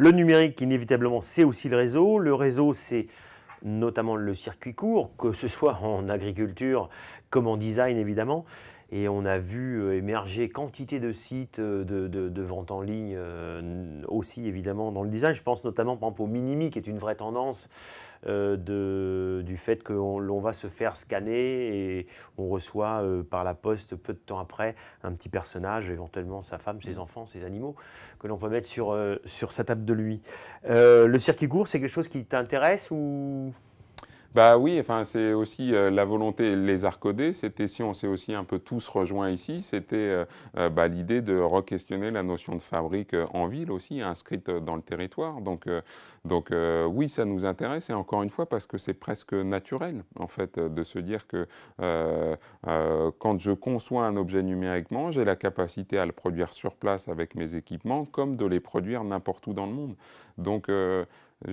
Le numérique, inévitablement, c'est aussi le réseau. Le réseau, c'est notamment le circuit court, que ce soit en agriculture comme en design, évidemment. Et on a vu euh, émerger quantité de sites euh, de, vente en ligne euh, aussi, évidemment, dans le design. Je pense notamment, par exemple, au Minimi, qui est une vraie tendance de, du fait que l'on va se faire scanner et on reçoit par la poste, peu de temps après, un petit personnage, éventuellement sa femme, ses mm. enfants, ses animaux, que l'on peut mettre sur, sur sa table de lui. le circuit court, c'est quelque chose qui t'intéresse ou... Bah oui, enfin c'est aussi euh, la volonté, les arcoder. c'était si on s'est aussi un peu tous rejoints ici, c'était euh, euh, bah, l'idée de re-questionner la notion de fabrique en ville aussi, inscrite dans le territoire. Donc, donc oui, ça nous intéresse et encore une fois parce que c'est presque naturel en fait de se dire que quand je conçois un objet numériquement, j'ai la capacité à le produire sur place avec mes équipements comme de les produire n'importe où dans le monde. Donc je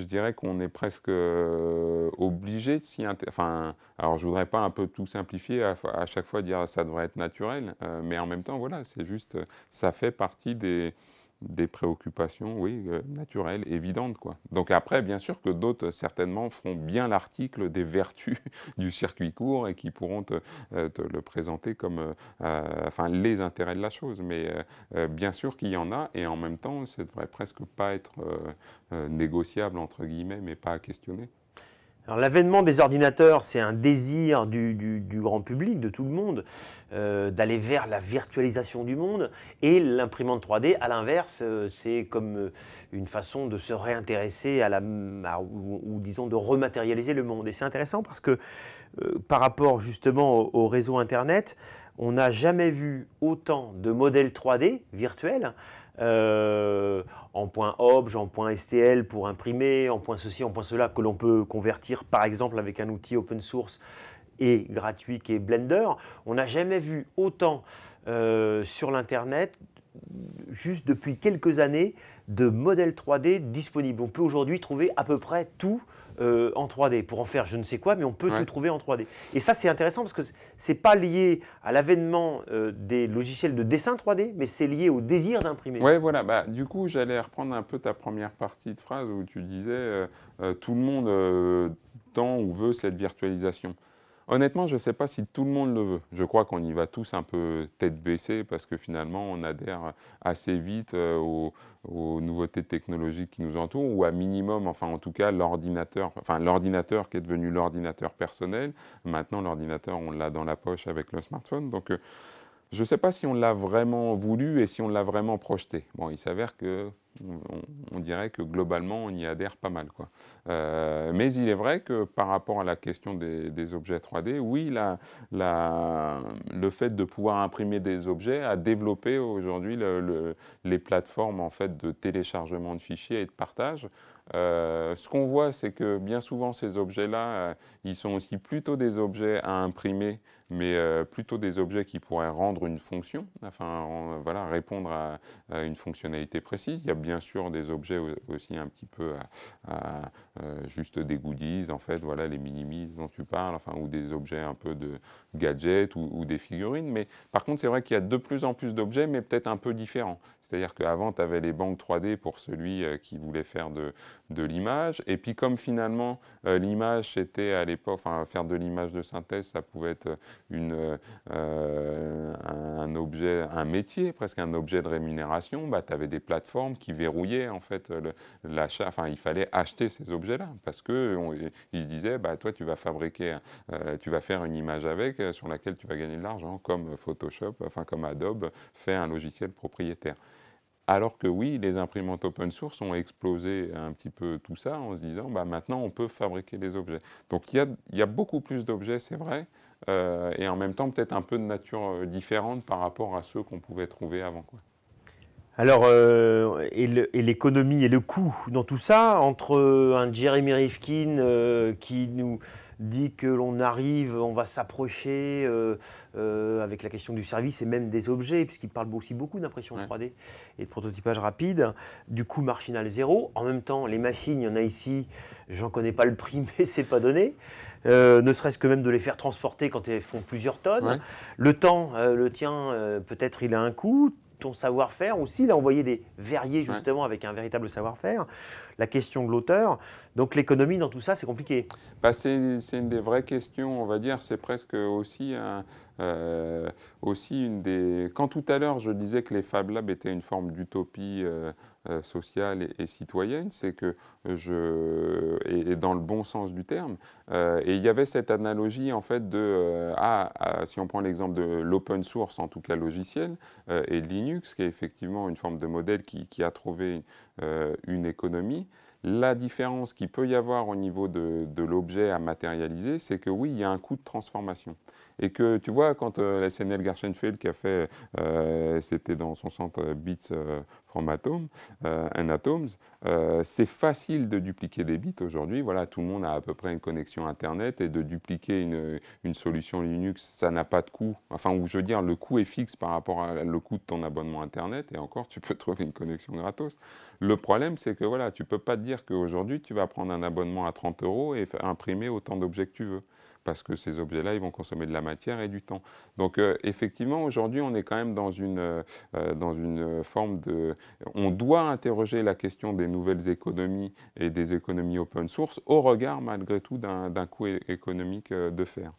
dirais qu'on est presque au obligé Enfin, alors je voudrais pas un peu tout simplifier, à, chaque fois dire ça devrait être naturel, euh, mais en même temps, voilà, c'est juste, ça fait partie des, des préoccupations, oui, euh, naturelles, évidentes, quoi. Donc après, bien sûr que d'autres, certainement, feront bien l'article des vertus du circuit court et qui pourront te, euh, le présenter comme, enfin, les intérêts de la chose. Mais bien sûr qu'il y en a, et en même temps, ça devrait presque pas être négociable, entre guillemets, mais pas à questionner l'avènement des ordinateurs, c'est un désir du, grand public, de tout le monde, euh, d'aller vers la virtualisation du monde. Et l'imprimante 3D, à l'inverse, euh, c'est comme euh, une façon de se réintéresser à la, ou, disons de rematérialiser le monde. Et c'est intéressant parce que par rapport justement au réseau Internet, on n'a jamais vu autant de modèles 3D virtuels euh, en point obj, en point STL pour imprimer, en point ceci, en point cela, que l'on peut convertir par exemple avec un outil open source et gratuit qui est Blender. On n'a jamais vu autant euh, sur l'Internet juste depuis quelques années de modèles 3D disponibles. On peut aujourd'hui trouver à peu près tout euh, en 3D pour en faire je ne sais quoi, mais on peut tout trouver en 3D. Et ça c'est intéressant parce que n'est pas lié à l'avènement euh, des logiciels de dessin 3D, mais c'est lié au désir d'imprimer. Oui, voilà. Bah, du coup, j'allais reprendre un peu ta première partie de phrase où tu disais euh, tout le monde tend ou veut cette virtualisation. Honnêtement, je ne sais pas si tout le monde le veut. Je crois qu'on y va tous un peu tête baissée parce que finalement, on adhère assez vite euh, aux, nouveautés technologiques qui nous entourent ou à minimum, enfin en tout cas, l'ordinateur, enfin l'ordinateur qui est devenu l'ordinateur personnel. Maintenant, l'ordinateur, on l'a dans la poche avec le smartphone. Donc, euh, je ne sais pas si on l'a vraiment voulu et si on l'a vraiment projeté. Bon, il s'avère que on, dirait que globalement, on y adhère pas mal. Quoi. Euh, mais il est vrai que par rapport à la question des, objets 3D, oui, le fait de pouvoir imprimer des objets a développé aujourd'hui les plateformes en fait, de téléchargement de fichiers et de partage. Euh, ce qu'on voit, c'est que bien souvent, ces objets-là, euh, ils sont aussi plutôt des objets à imprimer, mais euh, plutôt des objets qui pourraient rendre une fonction, enfin, voilà, répondre à, une fonctionnalité précise. Il y a bien sûr des objets aussi un petit peu à, juste des goodies, en fait, voilà, les minimis dont tu parles, enfin, ou des objets un peu de gadgets ou, des figurines. Mais par contre, c'est vrai qu'il y a de plus en plus d'objets, mais peut-être un peu différents. C'est-à-dire qu'avant, tu avais les banques 3D pour celui qui voulait faire de, de l'image. Et puis comme finalement euh, l'image c'était à l'époque, enfin faire de l'image de synthèse, ça pouvait être une, euh, un objet, un métier, presque un objet de rémunération, bah, tu avais des plateformes qui verrouillaient en fait l'achat, enfin il fallait acheter ces objets-là parce qu'ils se disaient, bah, toi tu vas fabriquer, euh, tu vas faire une image avec sur laquelle tu vas gagner de l'argent, comme Photoshop, enfin comme Adobe fait un logiciel propriétaire. Alors que oui, les imprimantes open source ont explosé un petit peu tout ça en se disant bah, maintenant on peut fabriquer des objets. Donc il y a, beaucoup plus d'objets, c'est vrai, euh, et en même temps peut-être un peu de nature euh, différente par rapport à ceux qu'on pouvait trouver avant. Alors, euh, et l'économie et, le coût dans tout ça, entre un Jeremy Rifkin qui nous dit que l'on arrive, on va s'approcher avec la question du service et même des objets, puisqu'il parle aussi beaucoup d'impression 3D et de prototypage rapide, du coût marginal zéro. En même temps, les machines, il y en a ici, j'en connais pas le prix, mais c'est pas donné. Euh, ne serait-ce que même de les faire transporter quand elles font plusieurs tonnes. Le temps, euh, le tien, euh, peut-être il a un coût. Ton savoir-faire aussi, là, voyait des verriers justement avec un véritable savoir-faire. La question de l'auteur. Donc l'économie dans tout ça, c'est compliqué. Bah, c'est une des vraies questions, on va dire. C'est presque aussi un, euh, aussi, une des... quand tout à l'heure je disais que les Fab Labs étaient une forme d'utopie euh, euh, sociale et, citoyenne, c'est que je. Et, dans le bon sens du terme. et il y avait cette analogie en fait de. Ah, ah, si on prend l'exemple de l'open source, en tout cas logiciel, et Linux, qui est effectivement une forme de modèle qui, a trouvé une économie. La différence qu'il peut y avoir au niveau de, de l'objet à matérialiser, c'est que oui, il y a un coût de transformation. Et que tu vois, quand euh, la SNL Garshenfeld qui a fait, euh, c'était dans son centre euh, Bits From Atom, un Atoms, c'est facile de dupliquer des bits aujourd'hui. Voilà, tout le monde a à peu près une connexion Internet et de dupliquer une, solution Linux, ça n'a pas de coût. Enfin, ou je veux dire, le coût est fixe par rapport à le coût de ton abonnement Internet et encore, tu peux trouver une connexion gratos. Le problème, c'est que voilà, tu peux pas te dire qu'aujourd'hui, tu vas prendre un abonnement à 30 euros et imprimer autant d'objets que tu veux parce que ces objets-là, ils vont consommer de la matière et du temps. Donc euh, effectivement, aujourd'hui, on est quand même dans une, euh, euh, dans une forme de... On doit interroger la question des nouvelles économies et des économies open source au regard malgré tout d'un coût économique de faire.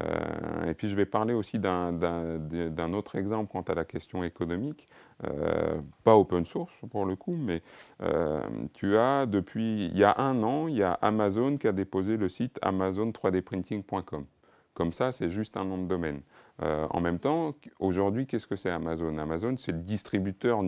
Euh, et puis je vais parler aussi d'un autre exemple quant à la question économique, euh, pas open source pour le coup, mais euh, tu as depuis il y a un an, il y a Amazon qui a déposé le site amazon3dprinting.com. Comme ça, c'est juste un nom de domaine. Euh, en même temps, aujourd'hui, qu'est-ce que c'est Amazon Amazon, c'est le distributeur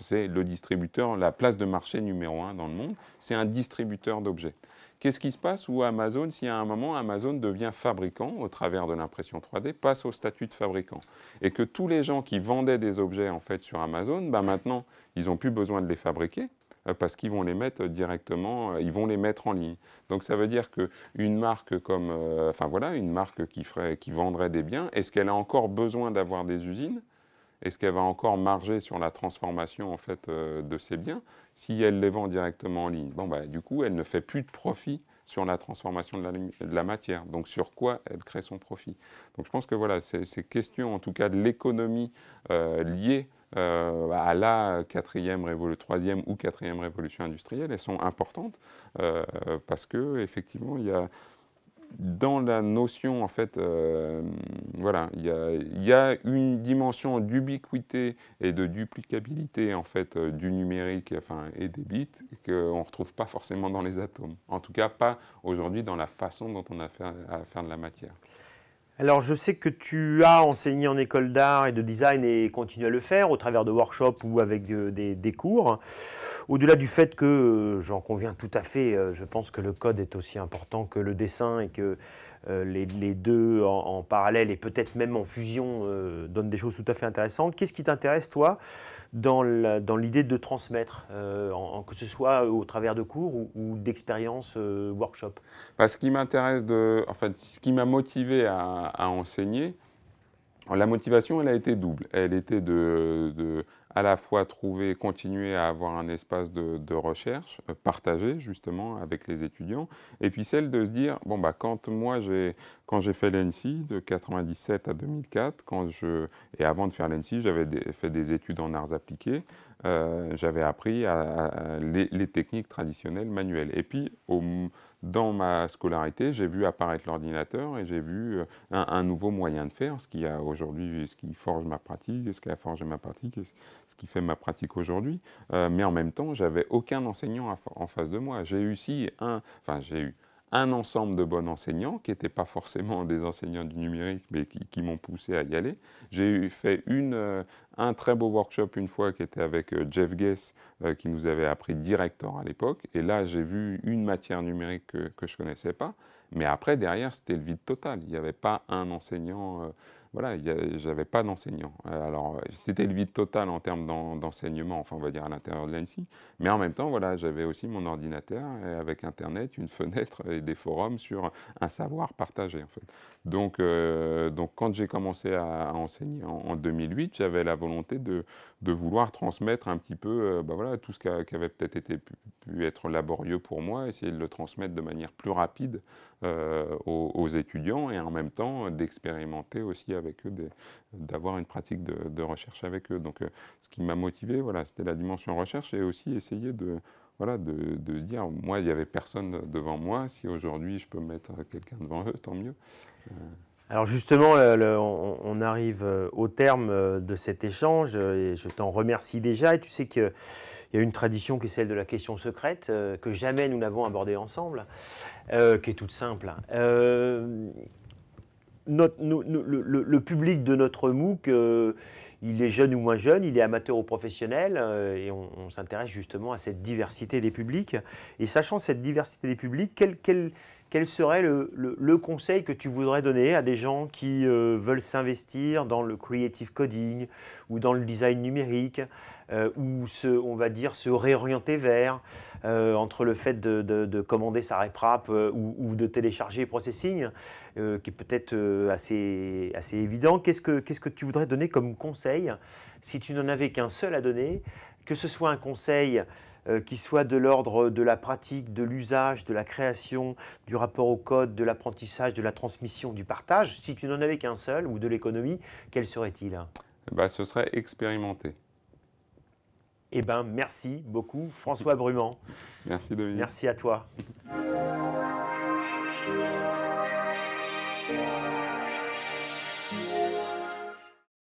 c'est le distributeur, la place de marché numéro un dans le monde. C'est un distributeur d'objets. Qu'est-ce qui se passe où Amazon, si à un moment Amazon devient fabricant au travers de l'impression 3D, passe au statut de fabricant et que tous les gens qui vendaient des objets en fait sur Amazon, bah, maintenant, ils n'ont plus besoin de les fabriquer euh, parce qu'ils vont les mettre euh, directement, euh, ils vont les mettre en ligne. Donc ça veut dire qu'une marque comme, enfin voilà, une marque qui, ferait, qui vendrait des biens, est-ce qu'elle a encore besoin d'avoir des usines Est-ce qu'elle va encore marger sur la transformation en fait de ses biens si elle les vend directement en ligne Bon bah du coup elle ne fait plus de profit sur la transformation de la, matière, donc sur quoi elle crée son profit. Donc je pense que voilà, ces, questions, en tout cas de l'économie euh, liée euh, bah, à la quatrième troisième ou quatrième révolution industrielle, elles sont importantes euh, parce que effectivement il y a dans la notion en fait, euh, voilà, il y, a une dimension d'ubiquité et de duplicabilité en fait du numérique, enfin, et des bits qu'on ne retrouve pas forcément dans les atomes. En tout cas, pas aujourd'hui dans la façon dont on a fait à faire de la matière. Alors, je sais que tu as enseigné en école d'art et de design et continues à le faire au travers de workshops ou avec des, cours. Au-delà du fait que, euh, j'en conviens tout à fait, euh, je pense que le code est aussi important que le dessin et que euh, les, deux en, parallèle et peut-être même en fusion euh, donnent des choses tout à fait intéressantes. Qu'est-ce qui t'intéresse, toi, dans l'idée de transmettre, euh, que ce soit au travers de cours ou, d'expériences workshop bah, Ce qui m'intéresse, en fait, ce qui m'a motivé à enseigner, la motivation, elle a été double. Elle était de, à la fois trouver, continuer à avoir un espace de, recherche euh, partagé justement avec les étudiants, et puis celle de se dire bon bah quand moi j'ai quand j'ai fait l'ENSI de 97 à 2004, quand je et avant de faire l'ENSI, j'avais fait des études en arts appliqués. Euh, j'avais appris les, techniques traditionnelles manuelles. Et puis, dans ma scolarité, j'ai vu apparaître l'ordinateur et j'ai vu euh, un, nouveau moyen de faire, ce qui a aujourd'hui, ce qui forge ma pratique, ce qui a forgé ma pratique, ce qui fait ma pratique aujourd'hui. Euh, mais en même temps, j'avais aucun enseignant en face de moi. J'ai eu si un, enfin j'ai eu un ensemble de bons enseignants, qui n'étaient pas forcément des enseignants du numérique, mais qui, m'ont poussé à y aller. J'ai fait une, euh, un très beau workshop une fois qui était avec euh, Jeff Guess, euh, qui nous avait appris directeur à l'époque. Et là, j'ai vu une matière numérique que, je ne connaissais pas. Mais après, derrière, c'était le vide total. Il n'y avait pas un enseignant voilà, j'avais pas d'enseignant. Euh, alors, c'était le vide total en termes d'enseignement, enfin, on va dire à l'intérieur de l'ANSI. Mais en même temps, voilà, j'avais aussi mon ordinateur et avec Internet, une fenêtre et des forums sur un savoir partagé, en fait. Donc, euh, donc quand j'ai commencé à, enseigner en, 2008, j'avais la volonté de, de, vouloir transmettre un petit peu, euh, bah, voilà, tout ce qui avait peut-être été pu, être laborieux pour moi, essayer de le transmettre de manière plus rapide aux, aux, étudiants et en même temps d'expérimenter aussi avec avec eux, d'avoir une pratique de, recherche avec eux. Donc, euh, ce qui m'a motivé, voilà, c'était la dimension recherche et aussi essayer de, voilà, de, de, se dire, moi, il n'y avait personne devant moi. Si aujourd'hui, je peux mettre quelqu'un devant eux, tant mieux. Euh. Alors justement, on, arrive euh, au terme de cet échange et je t'en remercie déjà. Et tu sais qu'il y a une tradition qui est celle de la question secrète, que jamais nous n'avons abordée ensemble, qui est toute simple le, public de notre MOOC, euh, il est jeune ou moins jeune, il est amateur ou professionnel, euh, et on, s'intéresse justement à cette diversité des publics. Et sachant cette diversité des publics, quelle... quel, quel serait le, conseil que tu voudrais donner à des gens qui euh, veulent s'investir dans le creative coding ou dans le design numérique euh, ou se, on va dire se réorienter vers euh, entre le fait de, commander sa Reprap ou, de télécharger processing qui est peut-être assez, assez évident. Qu'est-ce que tu voudrais donner comme conseil si tu n'en avais qu'un seul à donner Que ce soit un conseil euh, qui soit de l'ordre de la pratique, de l'usage, de la création, du rapport au code, de l'apprentissage, de la transmission, du partage. Si tu n'en avais qu'un seul, ou de l'économie, quel serait-il eh ben, Ce serait expérimenter. Eh bien, merci beaucoup, François Brumand. Merci, Dominique. Merci à toi.